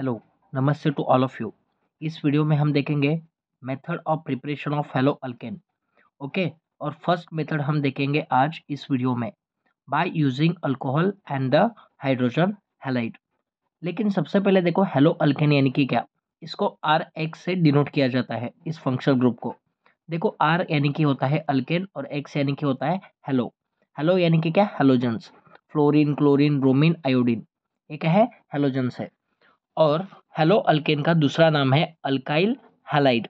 hello नमस्ते to all of you इस video में हम देखेंगे method of preparation of haloalkane okay और फर्स्ट मेथड हम देखेंगे आज इस वीडियो में by using alcohol and the hydrogen halide लेकिन सबसे पहले देखो हेलो अल्केन यानी कि क्या इसको आर एक्स से डिनोट किया जाता है इस फंक्शन ग्रुप को देखो आर यानी कि होता है अल्केन और एक्स यानी कि होता है हेलो हेलो यानी कि क्या halogens fluorine chlorine bromine iodine ये क्या है हेलोजेंस है और हेलो अल्केन का दूसरा नाम है अल्काइल हेलाइड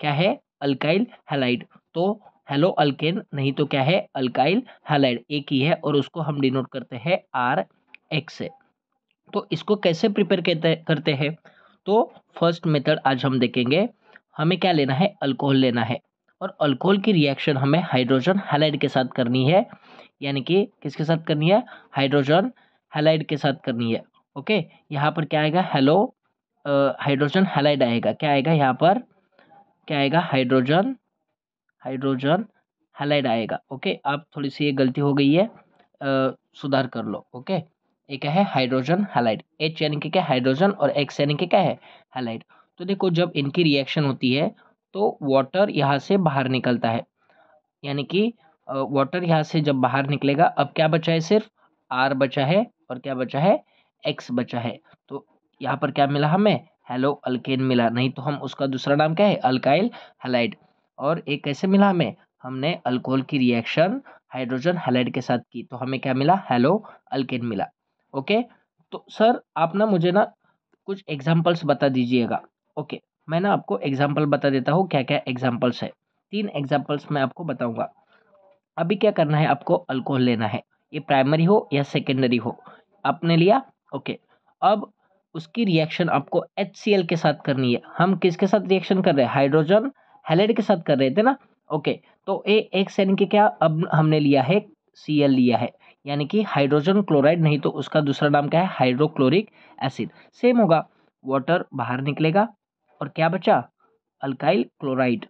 क्या है अल्काइल हेलाइड तो हेलो अल्केन नहीं तो क्या है अल्काइल हेलाइड एक ही है और उसको हम डिनोट करते हैं आर एक्स से तो इसको कैसे प्रिपेयर करते हैं तो फर्स्ट मेथड आज हम देखेंगे हमें क्या लेना है अल्कोहल लेना है और अल्कोहल की रिएक्शन हमें हाइड्रोजन हेलाइड के साथ करनी है यानी कि किसके साथ करनी है हाइड्रोजन हेलाइड के साथ करनी है ओके यहाँ पर क्या आएगा हेलो हाइड्रोजन हेलाइड आएगा क्या आएगा यहाँ पर क्या आएगा हाइड्रोजन हाइड्रोजन हेलाइड आएगा ओके आप थोड़ी सी ये गलती हो गई है आ, सुधार कर लो ओके ये क्या है हाइड्रोजन हेलाइड एच यानी कि क्या हाइड्रोजन और एक्स यानी कि क्या है हेलाइड तो देखो जब इनकी रिएक्शन होती है तो वाटर यहाँ से बाहर निकलता है यानी कि वाटर यहाँ से जब बाहर निकलेगा अब क्या बचा है सिर्फ आर बचा है और क्या बचा है एक्स बचा है तो यहाँ पर क्या मिला हमें हेलो अल्केन मिला नहीं तो हम उसका दूसरा नाम क्या है अल्काइल हेलाइड और एक कैसे मिला हमें हमने अल्कोहल की रिएक्शन हाइड्रोजन हेलाइड के साथ की तो हमें क्या मिला हेलो अल्केन मिला ओके तो सर आप ना मुझे ना कुछ एग्जाम्पल्स बता दीजिएगा ओके मैं ना आपको एग्जाम्पल बता देता हूँ क्या क्या एग्जाम्पल्स है तीन एग्जाम्पल्स मैं आपको बताऊँगा अभी क्या करना है आपको अल्कोहल लेना है ये प्राइमरी हो या सेकेंडरी हो आपने लिया ओके अब उसकी रिएक्शन आपको एच के साथ करनी है हम किसके साथ रिएक्शन कर रहे हैं हाइड्रोजन हेलेड के साथ कर रहे थे ना ओके तो ए एक्स यानी के क्या अब हमने लिया है सी एल लिया है यानी कि हाइड्रोजन क्लोराइड नहीं तो उसका दूसरा नाम क्या है हाइड्रोक्लोरिक एसिड सेम होगा वाटर बाहर निकलेगा और क्या बचा अल्काइल क्लोराइड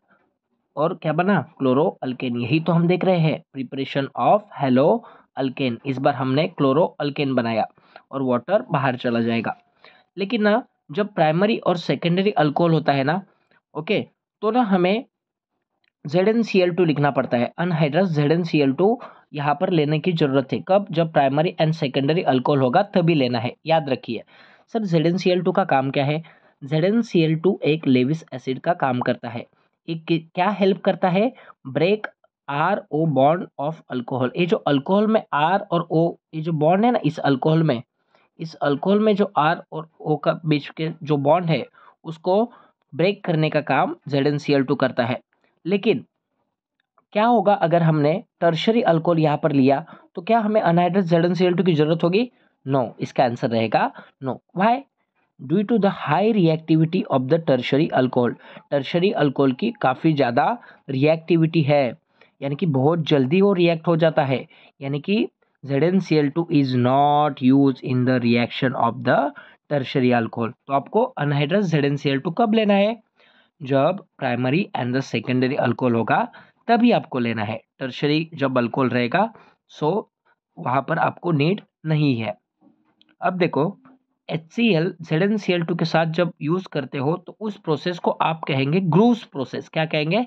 और क्या बना क्लोरो अल्केन यही तो हम देख रहे हैं प्रिपरेशन ऑफ हेलो अल्केन इस बार हमने क्लोरो अल्केन बनाया और वाटर बाहर चला जाएगा लेकिन ना जब प्राइमरी और सेकेंडरी अल्कोहल होता है ना ओके तो ना हमें Z N C L two लिखना पड़ता है anhydrous Z N C L two यहाँ पर लेने की ज़रूरत है कब जब प्राइमरी एंड सेकेंडरी अल्कोहल होगा तभी लेना है याद रखिए sir Z N C L two का काम क्या है Z N C L two एक लेविस एसिड का काम करता है एक क्या हेल्प करता है break R O bond of alcohol ये जो अल्कोहल में आर और ओ ये जो बॉन्ड है ना इस अल्कोहल में इस अल्कोहल में जो आर और ओ का बीच के जो बॉन्ड है उसको ब्रेक करने का काम Z N C L two करता है लेकिन क्या होगा अगर हमने टर्शरी अल्कोहल यहाँ पर लिया तो क्या हमें anhydrate Z N C L two की ज़रूरत होगी नो no, इसका आंसर रहेगा no why due to the high reactivity of the tertiary alcohol tertiary alcohol की काफ़ी ज़्यादा रिएक्टिविटी है यानी कि बहुत जल्दी वो रिएक्ट हो जाता है यानी कि ZnCl2 is not used in the reaction of the tertiary alcohol तो आपको अनहाइड्रस ZnCl2 कब लेना है जब primary and the secondary alcohol होगा तभी आपको लेना है टर्शरी जब अल्कोहल रहेगा सो वहाँ पर आपको नीड नहीं है अब देखो H C L Z N C L two के साथ जब यूज़ करते हो तो उस प्रोसेस को आप कहेंगे ग्रूस प्रोसेस क्या कहेंगे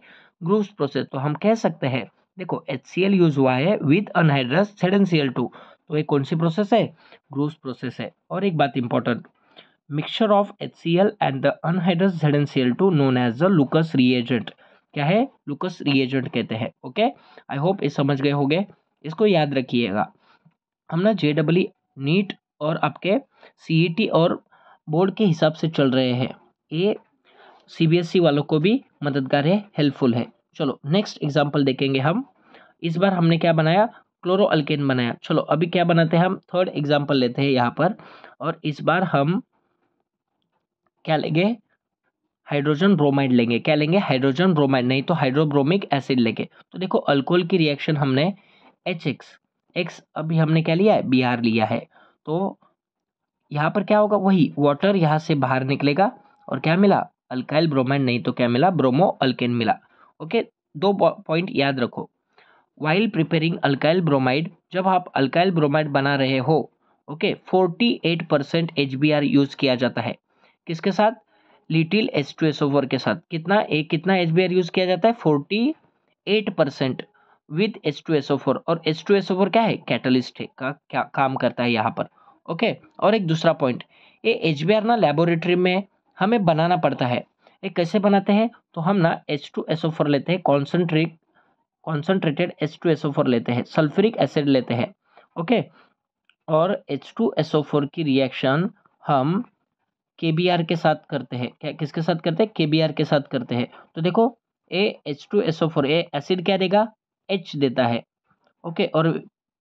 ग्रूस प्रोसेस तो हम कह सकते हैं देखो एच यूज हुआ है विद अनहाइड्रस सेडेंशियल टू तो ये कौन सी प्रोसेस है ग्रोस प्रोसेस है और एक बात important mixture of H C L and the anhydrous L two known as the Lucas reagent क्या है लुकस रिएजेंट कहते हैं ओके आई होप ये समझ गए होंगे इसको याद रखिएगा हम ना जे डब्ल नीट और आपके सी ई टी और बोर्ड के हिसाब से चल रहे हैं ये सी बी एस ई वालों को भी मददगार है हेल्पफुल है चलो नेक्स्ट एग्जाम्पल देखेंगे हम इस बार हमने क्या बनाया क्लोरो अल्केन बनाया चलो अभी क्या बनाते हैं हम थर्ड एग्जाम्पल लेते हैं यहाँ पर और इस बार हम क्या लेंगे हाइड्रोजन ब्रोमाइड लेंगे क्या लेंगे हाइड्रोजन ब्रोमाइड नहीं तो हाइड्रोब्रोमिक एसिड लेंगे तो देखो अल्कोहल की रिएक्शन हमने एच एक्स एक्स अभी हमने क्या लिया है बी आर लिया है तो यहाँ पर क्या होगा वही वाटर यहाँ से बाहर निकलेगा और क्या मिला अल्काइल ब्रोमाइड नहीं तो क्या मिला ब्रोमो अल्केन मिला ओके दो पॉइंट याद रखो वाइल प्रिपेयरिंग अल्काइल ब्रोमाइड जब आप अल्काइल ब्रोमाइड बना रहे हो okay forty eight percent H B R use किया जाता है किसके साथ little H two S over के साथ कितना एक कितना एच बी आर यूज़ किया जाता है forty eight percent with H two S O four और H two S O four क्या है कैटलिस्ट है का क्या काम करता है यहाँ पर ओके और एक दूसरा पॉइंट ये एच बी आर ना लेबोरेटरी में हमें बनाना पड़ता है ये कैसे बनाते हैं तो हम ना H two S O four लेते हैं concentrate concentrated H two S O four लेते हैं सल्फ्यूरिक एसिड लेते हैं ओके और H two S O four की रिएक्शन हम के बी आर के साथ करते हैं क्या किसके साथ करते हैं के बी आर के साथ करते हैं तो देखो A H two S O four A acid क्या देगा एच देता है ओके और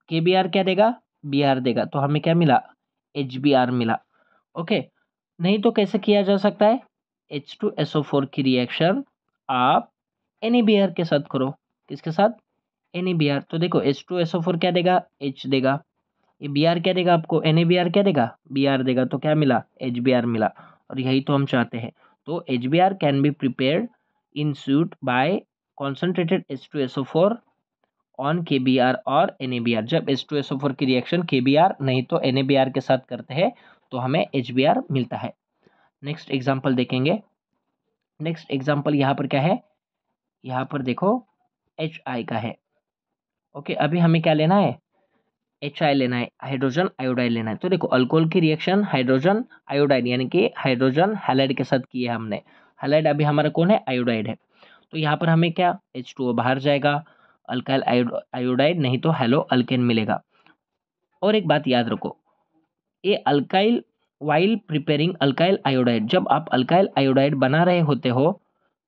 के बी आर क्या देगा बी आर देगा तो हमें क्या मिला एच बी आर मिला ओके नहीं तो कैसे किया जा सकता है H two S O four की रिएक्शन आप एन बी आर के साथ करो किसके साथ एन बी आर तो देखो H two S O four क्या देगा एच देगा ये बी आर क्या देगा आपको एन बी आर क्या देगा बी आर देगा तो क्या मिला एच बी आर मिला और यही तो हम चाहते हैं तो H B R can be prepare in situ by concentrated H two S O four on K B R और एन ए बी आर जब H two S O four की रिएक्शन के बी आर नहीं तो N A B R के साथ करते हैं तो हमें एच बी आर मिलता है नेक्स्ट एग्जाम्पल देखेंगे नेक्स्ट एग्जाम्पल यहाँ पर क्या है यहाँ पर देखो एच आई का है ओके अभी हमें क्या लेना है एच आई लेना है हाइड्रोजन आयोडाइड लेना है तो देखो अल्कोहल की रिएक्शन हाइड्रोजन आयोडाइड यानी कि हाइड्रोजन हेलाइड के साथ की है हमने हेलाइड अभी हमारा कौन है आयोडाइड है तो यहाँ पर हमें क्या एच टू ओ बाहर जाएगा अल्काइल आयोडाइड नहीं तो हेलो अल्केन मिलेगा और एक बात याद रखो ये alkyl while preparing alkyl iodide जब आप अल्काइल आयोडाइड बना रहे होते हो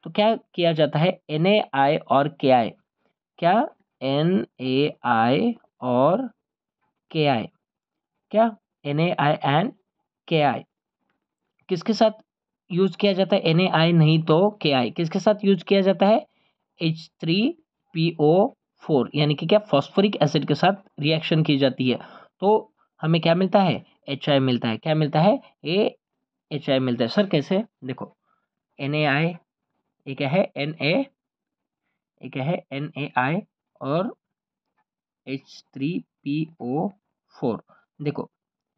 तो क्या किया जाता है एन ए आई और के आई क्या एन ए आई और के आई क्या एन ए आई एंड के आई किसके साथ यूज किया जाता है एन ए आई नहीं तो के आई किसके साथ यूज किया जाता है H three P O four यानी कि क्या फॉस्फोरिक एसिड के साथ रिएक्शन की जाती है तो हमें क्या मिलता है एच आई मिलता है क्या मिलता है ए एच आई मिलता है सर कैसे देखो एन ए आई ये क्या है एन ए ये क्या है एन ए आई और H three P O four देखो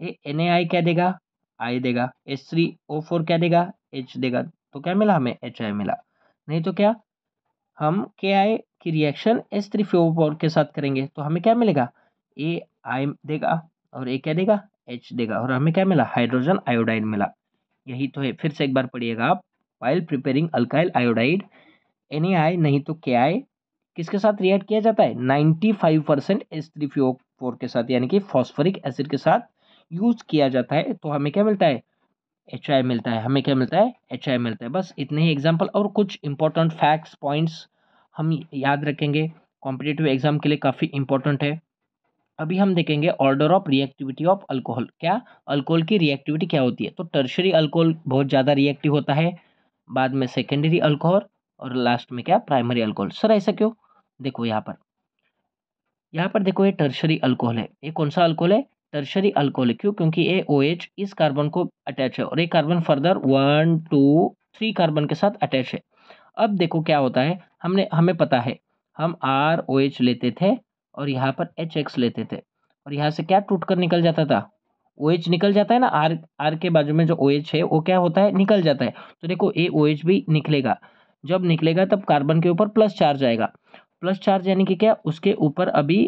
ये एन ए आई क्या देगा आई देगा एच थ्री ओ फोर क्या देगा एच देगा तो क्या मिला हमें एच आई मिला नहीं तो क्या हम के आई की reaction H three P O four के साथ करेंगे तो हमें क्या मिलेगा ए आई देगा और ए क्या देगा एच देगा और हमें क्या मिला हाइड्रोजन आयोडाइड मिला यही तो है फिर से एक बार पढ़िएगा आप while preparing alkyl iodide N नहीं तो के आई किसके साथ रिएक्ट किया जाता है ninety five percent S three P O four के साथ यानी कि फॉस्फोरिक एसिड के साथ यूज किया जाता है तो हमें क्या मिलता है एच आई मिलता है हमें क्या मिलता है एच आई मिलता है बस इतने ही एग्जाम्पल और कुछ इंपॉर्टेंट फैक्ट्स पॉइंट्स हम याद रखेंगे कॉम्पिटेटिव एग्जाम के लिए काफ़ी इंपॉर्टेंट है अभी हम देखेंगे order of reactivity of alcohol क्या अल्कोहल की रिएक्टिविटी क्या होती है तो टर्शरी अल्कोहल बहुत ज़्यादा रिएक्टिव होता है बाद में सेकेंडरी अल्कोहल और लास्ट में क्या प्राइमरी अल्कोहल सर ऐसा क्यों देखो यहाँ पर यहाँ पर देखो ये टर्शरी अल्कोहल है ये कौन सा अल्कोहल है टर्शरी अल्कोहल क्यों क्योंकि ए ओ OH इस कार्बन को अटैच है और ये carbon further one two three carbon के साथ अटैच है अब देखो क्या होता है हमने हमें पता है हम आर ओ OH लेते थे और यहाँ पर एच एक्स लेते थे और यहाँ से क्या टूट कर निकल जाता था ओ OH निकल जाता है ना आर आर के बाजू में जो ओ OH है वो क्या होता है निकल जाता है तो देखो ए ओ OH भी निकलेगा जब निकलेगा तब कार्बन के ऊपर प्लस चार्ज आएगा प्लस चार्ज यानी कि क्या उसके ऊपर अभी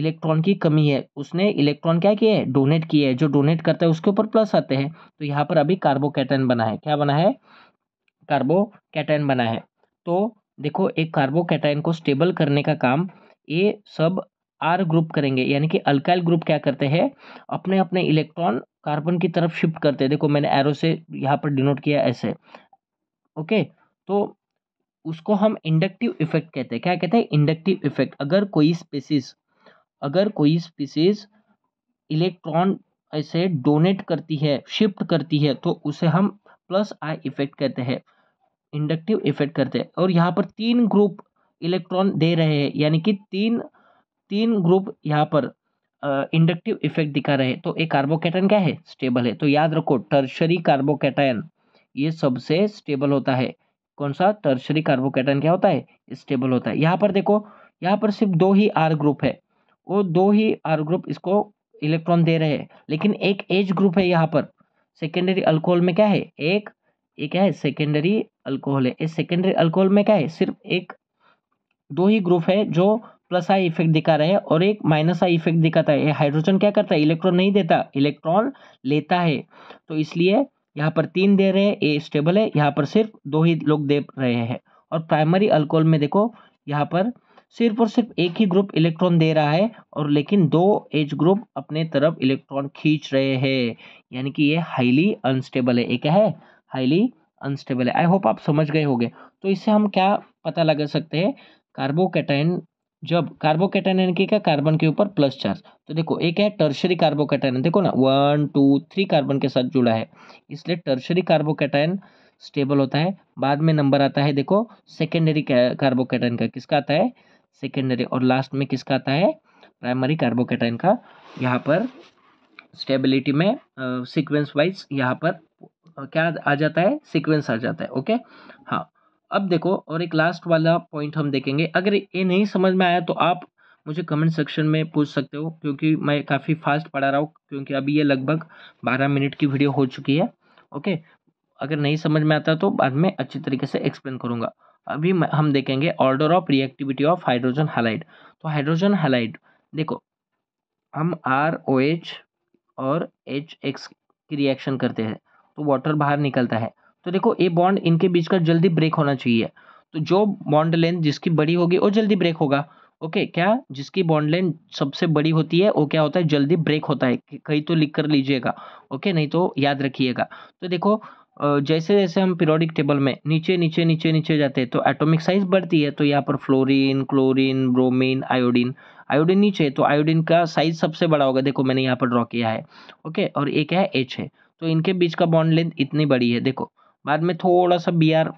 इलेक्ट्रॉन की कमी है उसने इलेक्ट्रॉन क्या किया है डोनेट किया है जो डोनेट करता है उसके ऊपर प्लस आते हैं तो यहाँ पर अभी कार्बोकैटन बना है क्या बना है कार्बोकैटन बना है तो देखो एक कैटाइन को स्टेबल करने का काम ये सब आर ग्रुप करेंगे यानी कि अल्काइल ग्रुप क्या करते हैं अपने अपने इलेक्ट्रॉन कार्बन की तरफ शिफ्ट करते हैं देखो मैंने एरो से यहाँ पर डिनोट किया ऐसे ओके तो उसको हम इंडक्टिव इफेक्ट कहते हैं क्या कहते हैं इंडक्टिव इफेक्ट अगर कोई स्पीसीज अगर कोई स्पीसीज इलेक्ट्रॉन ऐसे डोनेट करती है शिफ्ट करती है तो उसे हम प्लस आई इफेक्ट कहते हैं इंडक्टिव इफेक्ट करते हैं और यहाँ पर तीन ग्रुप इलेक्ट्रॉन दे रहे हैं यानी कि तीन तीन ग्रुप यहाँ पर इंडक्टिव इफेक्ट दिखा रहे तो एक कार्बोकेटाइन क्या है स्टेबल है तो याद रखो टर्शरी कार्बोकेटाइन ये सबसे स्टेबल होता है कौन सा टर्शरी कार्बोकेटाइन क्या होता है स्टेबल होता है यहाँ पर देखो यहाँ पर सिर्फ दो ही आर ग्रुप है वो दो ही आर ग्रुप इसको इलेक्ट्रॉन दे रहे हैं लेकिन एक एज ग्रुप है यहाँ पर सेकेंडरी अल्कोहल में क्या है एक ये क्या है सेकेंडरी अल्कोहल है इस सेकेंडरी अल्कोहल में क्या है सिर्फ एक दो ही ग्रुप है जो प्लस आई इफेक्ट दिखा रहे हैं और एक माइनस आई इफेक्ट दिखाता है हाइड्रोजन क्या करता है इलेक्ट्रॉन नहीं देता इलेक्ट्रॉन लेता है तो इसलिए यहाँ पर तीन दे रहे हैं ए स्टेबल है यहाँ पर सिर्फ दो ही लोग दे रहे हैं और प्राइमरी अल्कोहल में देखो यहाँ पर सिर्फ और सिर्फ एक ही ग्रुप इलेक्ट्रॉन दे रहा है और लेकिन दो एज ग्रुप अपने तरफ इलेक्ट्रॉन खींच रहे हैं यानी कि ये हाईली अनस्टेबल है ये क्या है हाईली अनस्टेबल है आई होप आप समझ गए होंगे तो इससे हम क्या पता लगा सकते हैं कार्बोकेटाइन जब कार्बोकेटाइन यानी कि क्या कार्बन के ऊपर प्लस चार्ज तो देखो एक है टर्शरी कार्बोकेटाइन देखो ना वन टू थ्री कार्बन के साथ जुड़ा है इसलिए टर्शरी कार्बोकेटाइन स्टेबल होता है बाद में नंबर आता है देखो सेकेंडरी कार्बोकेटाइन का किसका आता है सेकेंडरी और लास्ट में किसका आता है प्राइमरी कार्बोकेटाइन का यहाँ पर स्टेबिलिटी में सिक्वेंस वाइज यहाँ पर क्या आ जाता है सिक्वेंस आ जाता है ओके हाँ अब देखो और एक लास्ट वाला पॉइंट हम देखेंगे अगर ये नहीं समझ में आया तो आप मुझे कमेंट सेक्शन में पूछ सकते हो क्योंकि मैं काफ़ी फास्ट पढ़ा रहा हूँ क्योंकि अभी ये लगभग बारह मिनट की वीडियो हो चुकी है ओके अगर नहीं समझ में आता तो बाद में अच्छी तरीके से एक्सप्लेन करूँगा अभी हम देखेंगे order of reactivity of hydrogen halide तो हाइड्रोजन हेलाइड देखो हम आर ओ एच और एच एक्स की रिएक्शन करते हैं तो वाटर बाहर निकलता है तो देखो ये बॉन्ड इनके बीच का जल्दी ब्रेक होना चाहिए तो जो बॉन्ड लेंथ जिसकी बड़ी होगी वो जल्दी ब्रेक होगा ओके क्या जिसकी बॉन्ड लेंथ सबसे बड़ी होती है वो क्या होता है जल्दी ब्रेक होता है कहीं तो लिख कर लीजिएगा ओके नहीं तो याद रखिएगा तो देखो जैसे जैसे हम पीरियोडिक टेबल में नीचे नीचे नीचे नीचे जाते हैं तो एटॉमिक साइज बढ़ती है तो यहाँ पर fluorine chlorine bromine iodine iodine नीचे तो आयोडीन का साइज सबसे बड़ा होगा देखो मैंने यहाँ पर ड्रॉ किया है ओके और एक है एच है तो इनके बीच का बॉन्ड लेंथ इतनी बड़ी है देखो बाद में थोड़ा सा बी आर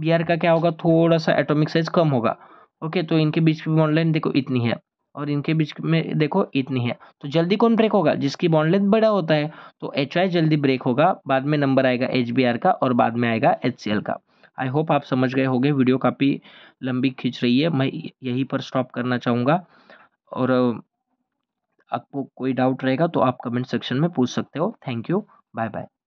बी आर का क्या होगा थोड़ा सा एटॉमिक साइज कम होगा ओके तो इनके बीच की बॉन्ड लेंथ देखो इतनी है और इनके बीच में देखो इतनी है तो जल्दी कौन ब्रेक होगा जिसकी बॉन्ड लेंथ बड़ा होता है तो एच आई जल्दी ब्रेक होगा बाद में नंबर आएगा एच बी आर का और बाद में आएगा एच सी एल का आई होप आप समझ गए होंगे वीडियो काफ़ी लंबी खींच रही है मैं यहीं पर स्टॉप करना चाहूँगा और आपको कोई डाउट रहेगा तो आप कमेंट सेक्शन में पूछ सकते हो थैंक यू बाय बाय